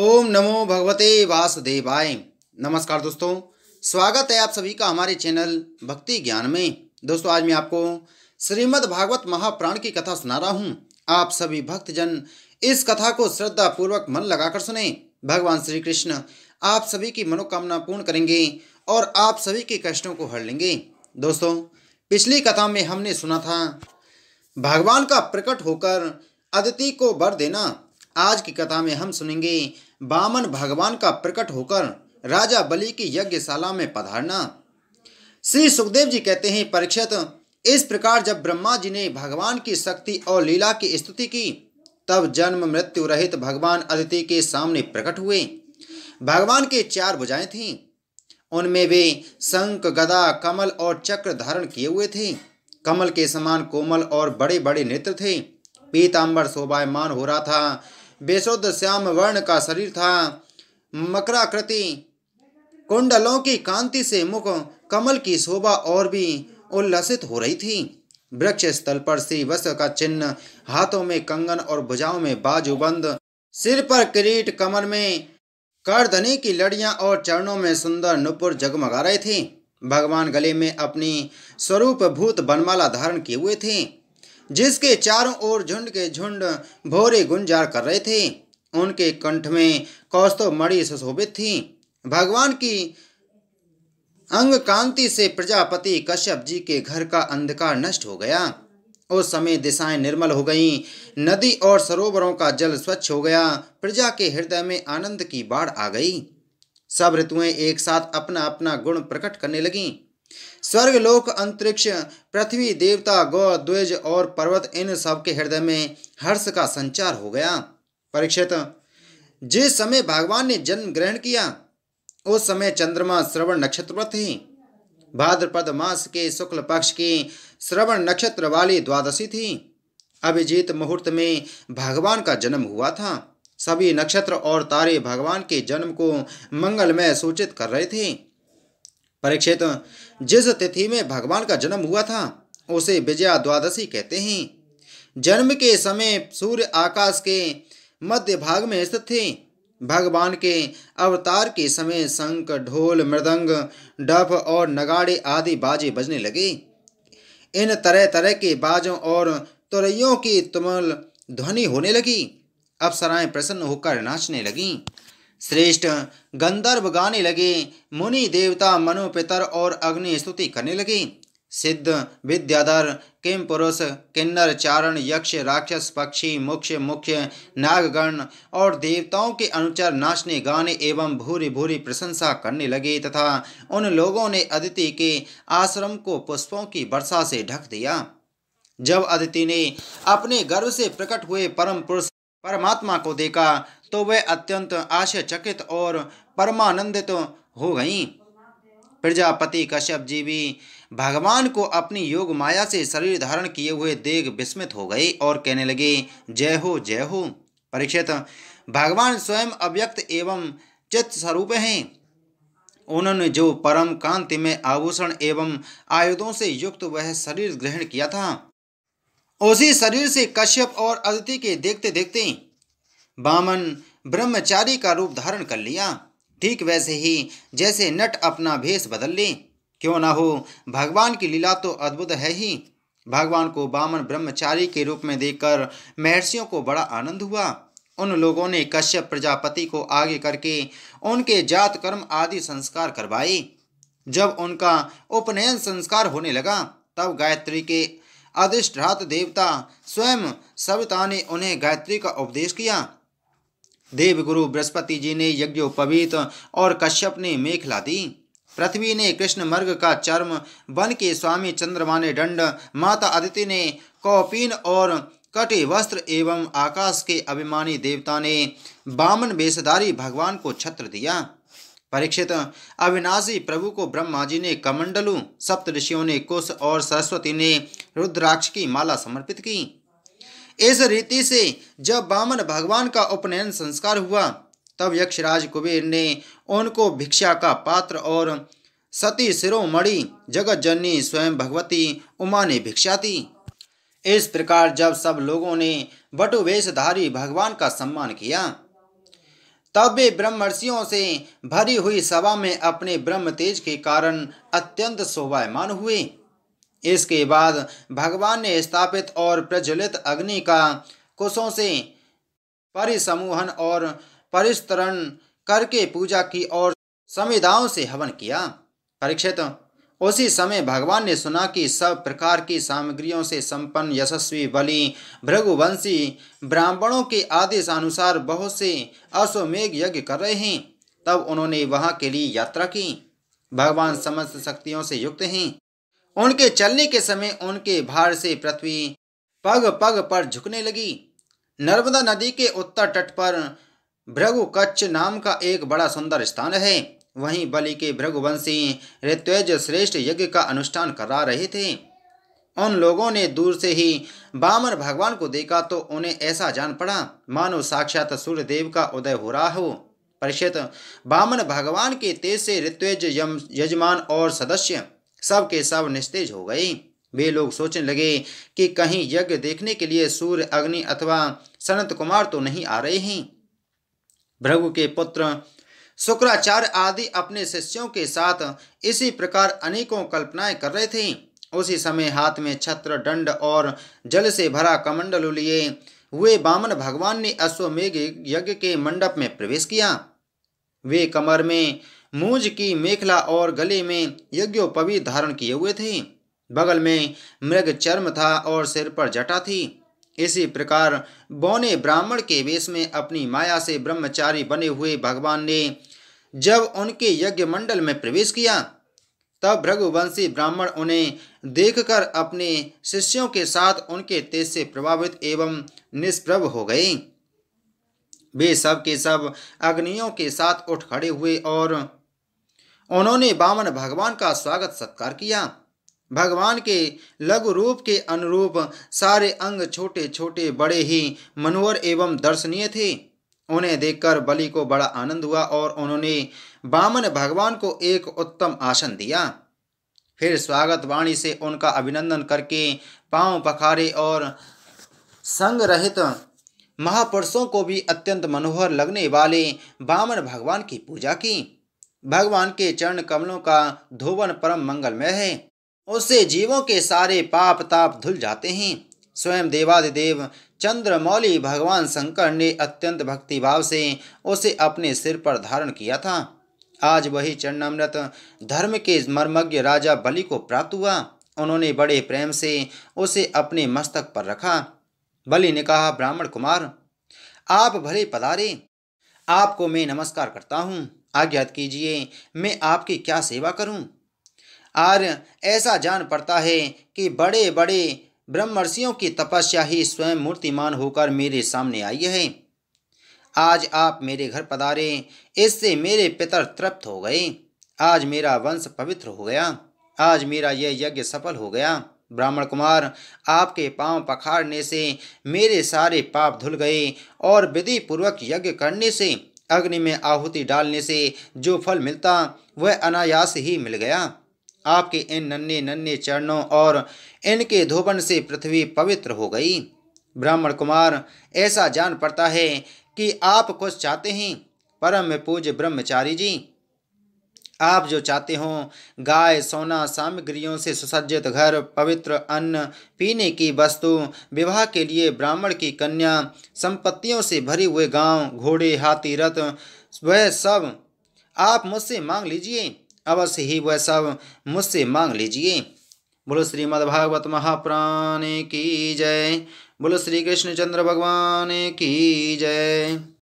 ओम नमो भगवते वासुदेवाय नमस्कार दोस्तों स्वागत है आप सभी का हमारे चैनल भक्ति ज्ञान में दोस्तों आज मैं आपको श्रीमद् भागवत महाप्राण की कथा सुना रहा हूँ आप सभी भक्तजन इस कथा को श्रद्धा पूर्वक मन लगाकर सुने भगवान श्री कृष्ण आप सभी की मनोकामना पूर्ण करेंगे और आप सभी के कष्टों को हर लेंगे दोस्तों पिछली कथा में हमने सुना था भगवान का प्रकट होकर अदिति को बर देना आज की कथा में हम सुनेंगे बामन भगवान का प्रकट होकर राजा बलि की यज्ञशाला में पधारना श्री सुखदेव जी कहते हैं परीक्षित इस प्रकार जब ब्रह्मा जी ने भगवान की शक्ति और लीला की स्तुति की तब जन्म मृत्यु रहित भगवान अदिति के सामने प्रकट हुए भगवान के चार भुजाएं थीं उनमें वे शंख गदा कमल और चक्र धारण किए हुए थे कमल के समान कोमल और बड़े बड़े नेत्र थे पीताम्बर शोभायमान हो रहा था बेसोद श्याम वर्ण का शरीर था मकराकृति कुंडलों की कांति से मुख कमल की शोभा और भी उल्लसित हो रही थी वृक्ष स्थल पर श्री वस्त्र का चिन्ह हाथों में कंगन और भुजाओं में बाजूबंद सिर पर किरीट कमर में करधनी की लड़ियां और चरणों में सुंदर नुपुर जगमगा रहे थे भगवान गले में अपनी स्वरूप भूत बनमाला धारण किए हुए थे जिसके चारों ओर झुंड के झुंड भोरे गुंजार कर रहे थे उनके कंठ में कौस्तव मणि सुशोभित थी भगवान की अंग कांति से प्रजापति कश्यप जी के घर का अंधकार नष्ट हो गया उस समय दिशाएं निर्मल हो गईं नदी और सरोवरों का जल स्वच्छ हो गया प्रजा के हृदय में आनंद की बाढ़ आ गई सब ऋतुएं एक साथ अपना अपना गुण प्रकट करने लगीं स्वर्ग लोक अंतरिक्ष पृथ्वी देवता गौ द्विज और पर्वत इन सबके हृदय में हर्ष का संचार हो गया परीक्षित जिस समय भगवान ने जन्म ग्रहण किया उस समय चंद्रमा श्रवण नक्षत्र पर थी भाद्रपद मास के शुक्ल पक्ष की श्रवण नक्षत्र वाली द्वादशी थी अभिजीत मुहूर्त में भगवान का जन्म हुआ था सभी नक्षत्र और तारे भगवान के जन्म को मंगलमय सूचित कर रहे थे परीक्षित जिस तिथि में भगवान का जन्म हुआ था उसे विजया द्वादशी कहते हैं जन्म के समय सूर्य आकाश के मध्य भाग में स्थित थे भगवान के अवतार के समय शंख ढोल मृदंग डफ और नगाड़े आदि बाजे बजने लगे इन तरह तरह के बाजों और तुरैयों की तुमल ध्वनि होने लगी अप्सराएं प्रसन्न होकर नाचने लगीं श्रेष्ठ गंधर्व गाने लगे मुनि देवता मनु पितर और अग्नि स्तुति करने लगे सिद्ध विद्याधर किम पुरुष किन्नर चारण यक्ष राक्षस पक्षी मुख्य मुख्य नागगण और देवताओं के अनुचर नाचने गाने एवं भूरी भूरी प्रशंसा करने लगे तथा उन लोगों ने अदिति के आश्रम को पुष्पों की वर्षा से ढक दिया जब अदिति ने अपने गर्व से प्रकट हुए परम पुरुष परमात्मा को देखा तो वे अत्यंत आश्चर्यचकित और परमानंदित तो हो गई प्रजापति कश्यप जी भी भगवान को अपनी योग माया से शरीर धारण किए हुए देख विस्मित हो गए और कहने लगे जय हो जय हो परीक्षित भगवान स्वयं अव्यक्त एवं चित्त स्वरूप हैं उन्होंने जो परम कांति में आभूषण एवं आयुधों से युक्त वह शरीर ग्रहण किया था उसी शरीर से कश्यप और अदिति के देखते देखते बामन ब्रह्मचारी का रूप धारण कर लिया ठीक वैसे ही जैसे नट अपना भेष बदल ले क्यों ना हो भगवान की लीला तो अद्भुत है ही भगवान को बामन ब्रह्मचारी के रूप में देखकर महर्षियों को बड़ा आनंद हुआ उन लोगों ने कश्यप प्रजापति को आगे करके उनके जात कर्म आदि संस्कार करवाए जब उनका उपनयन संस्कार होने लगा तब गायत्री के अधिष्ठात देवता स्वयं सविता ने उन्हें गायत्री का उपदेश किया देवगुरु बृहस्पति जी ने यज्ञोपवीत और कश्यप ने मेखला दी पृथ्वी ने कृष्ण मर्ग का चर्म वन के स्वामी चंद्रमा ने दंड माता अदिति ने कौपीन और कटे वस्त्र एवं आकाश के अभिमानी देवता ने बामन बेसदारी भगवान को छत्र दिया परीक्षित अविनाशी प्रभु को ब्रह्मा जी ने कमंडलू सप्त ऋषियों ने कुश और सरस्वती ने रुद्राक्ष की माला समर्पित की इस रीति से जब बामन भगवान का उपनयन संस्कार हुआ तब यक्षराज कुबेर ने उनको भिक्षा का पात्र और सती सिरोमणि जगत जननी स्वयं भगवती उमा ने भिक्षा दी इस प्रकार जब सब लोगों ने बटुवेशधारी भगवान का सम्मान किया तब वे ब्रह्मर्षियों से भरी हुई सभा में अपने ब्रह्म तेज के कारण अत्यंत शोभायमान हुए इसके बाद भगवान ने स्थापित और प्रज्वलित अग्नि का कुशों से परिसमूहन और परिस्तरण करके पूजा की और समिदाओं से हवन किया परीक्षित उसी समय भगवान ने सुना कि सब प्रकार की सामग्रियों से संपन्न यशस्वी बलि भृगुवंशी ब्राह्मणों के आदेश अनुसार बहुत से अश्वमेघ यज्ञ कर रहे हैं तब उन्होंने वहाँ के लिए यात्रा की भगवान समस्त शक्तियों से युक्त हैं उनके चलने के समय उनके भार से पृथ्वी पग पग पर झुकने लगी नर्मदा नदी के उत्तर तट पर भृगु कच्छ नाम का एक बड़ा सुंदर स्थान है वहीं बलि के भृगुवंशी ऋत्वेज श्रेष्ठ यज्ञ का अनुष्ठान करा रहे थे उन लोगों ने दूर से ही बामर भगवान को देखा तो उन्हें ऐसा जान पड़ा मानो साक्षात सूर्यदेव का उदय हो रहा हो परिषद बामन भगवान के तेज से ऋत्वेज यजमान और सदस्य सब के सब निस्तेज हो गई वे लोग सोचने लगे कि कहीं यज्ञ देखने के लिए सूर्य अग्नि अथवा सनत कुमार तो नहीं आ रहे हैं भृगु के पुत्र शुक्राचार्य आदि अपने शिष्यों के साथ इसी प्रकार अनेकों कल्पनाएं कर रहे थे उसी समय हाथ में छत्र दंड और जल से भरा कमंडल लिए हुए बामन भगवान ने अश्वमेघ यज्ञ के मंडप में प्रवेश किया वे कमर में मूज की मेखला और गले में यज्ञोपवी धारण किए हुए थे बगल में मृग चर्म था और सिर पर जटा थी इसी प्रकार बौने ब्राह्मण के वेश में अपनी माया से ब्रह्मचारी बने हुए भगवान ने जब उनके यज्ञ मंडल में प्रवेश किया तब भृगुवंशी ब्राह्मण उन्हें देखकर अपने शिष्यों के साथ उनके तेज से प्रभावित एवं निष्प्रभ हो गए वे सब के सब अग्नियों के साथ उठ खड़े हुए और उन्होंने बामन भगवान का स्वागत सत्कार किया भगवान के लघु रूप के अनुरूप सारे अंग छोटे छोटे बड़े ही मनोहर एवं दर्शनीय थे उन्हें देखकर बलि को बड़ा आनंद हुआ और उन्होंने बामन भगवान को एक उत्तम आसन दिया फिर स्वागत वाणी से उनका अभिनंदन करके पांव पखारे और संग रहित महापुरुषों को भी अत्यंत मनोहर लगने वाले बामन भगवान की पूजा की भगवान के चरण कमलों का धोवन परम मंगलमय है उससे जीवों के सारे पाप ताप धुल जाते हैं स्वयं देवादिदेव चंद्रमौली भगवान शंकर ने अत्यंत भक्तिभाव से उसे अपने सिर पर धारण किया था आज वही चरणामृत धर्म के मर्मज्ञ राजा बलि को प्राप्त हुआ उन्होंने बड़े प्रेम से उसे अपने मस्तक पर रखा बलि ने कहा ब्राह्मण कुमार आप भले पधारे आपको मैं नमस्कार करता हूँ आज्ञात कीजिए मैं आपकी क्या सेवा करूं? आर्य ऐसा जान पड़ता है कि बड़े बड़े ब्रह्मर्षियों की तपस्या ही स्वयं मूर्तिमान होकर मेरे सामने आई है आज आप मेरे घर पधारे इससे मेरे पितर तृप्त हो गए आज मेरा वंश पवित्र हो गया आज मेरा यह यज्ञ सफल हो गया ब्राह्मण कुमार आपके पांव पखाड़ने से मेरे सारे पाप धुल गए और विधि पूर्वक यज्ञ करने से अग्नि में आहुति डालने से जो फल मिलता वह अनायास ही मिल गया आपके इन नन्हे नन्हे चरणों और इनके धोबन से पृथ्वी पवित्र हो गई ब्राह्मण कुमार ऐसा जान पड़ता है कि आप कुछ चाहते हैं परम पूज्य ब्रह्मचारी जी आप जो चाहते हो गाय सोना सामग्रियों से सुसज्जित घर पवित्र अन्न पीने की वस्तु विवाह के लिए ब्राह्मण की कन्या संपत्तियों से भरे हुए गांव घोड़े हाथी रथ वह सब आप मुझसे मांग लीजिए अवश्य ही वह सब मुझसे मांग लीजिए बोलो श्रीमद्भागवत महाप्राण की जय बोलो श्री कृष्णचंद्र भगवान की जय